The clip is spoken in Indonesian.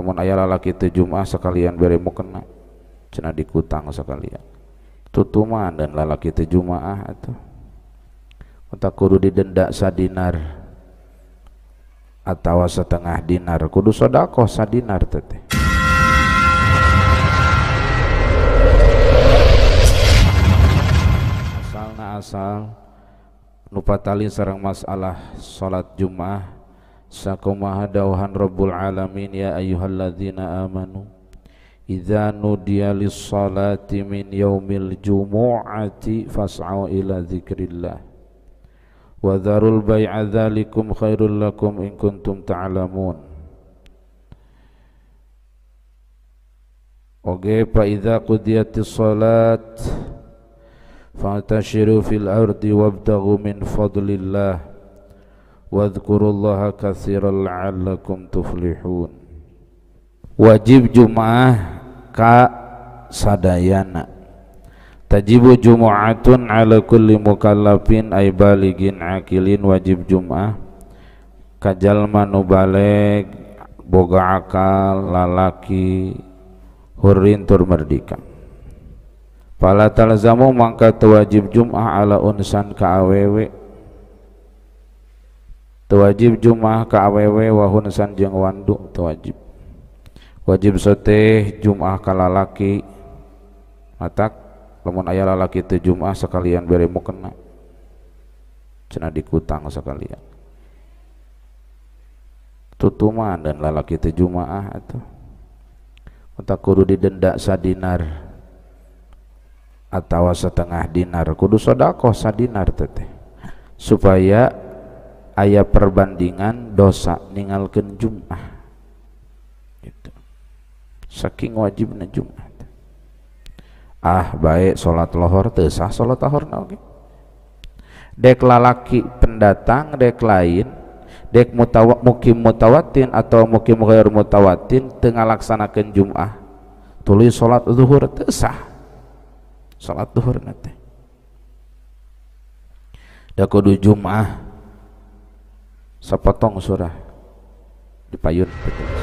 lamun ayah lalaki itu Jum'ah sekalian bere mukena cina dikutang sekalian tutuman dan lalaki itu Jumaah itu mata kudu didenda sadinar atau setengah dinar kudu sedekah sadinar teteh asalna asal nupatali serang masalah sholat jum'ah Sakumaha dauhan Rabbul Alamin ya ayyuhalladzina amanu Iza nudia lissalati min yaumil jumu'ati fas'au ila zikrillah Wa dharul bai'a dzalikum khairul lakum in kuntum ta'alamun Oke, Oge fa idza qudiyatis salat Fatashiru fil ardi wabtaghu min fadlillah tuflihun wajib jumaah ka sadayana tajibu jumu'atun ala kulli mukallafin ay baligin akilin wajib jumaah kajal manu baleg boga akal lalaki hurin tur merdeka pala talzamu mangka wajib jum'ah ala unsan ka awewe wajib Jummah KAWW wahun sanjeng Wanduk wajib wajib jumah Jummah kalalaki matak lamun ayah lalaki itu Jumah sekalian beremu kena cina dikutang sekalian tutuman dan lalaki itu jumah itu. matak kudu didenda dinar atau setengah dinar kudu sodakoh dinar teteh supaya ayah perbandingan dosa ninggalkan Jumat gitu. saking wajibnya Jumat ah baik sholat lohor tesah sholat tahor oke okay. dek lalaki pendatang dek lain dek mutawa, mukim mutawatin atau mukim ghair mutawatin tengah laksanakan jumah. tulis sholat zuhur tesah sholat zuhur nanti Dakodu kudu sepotong surah di betul.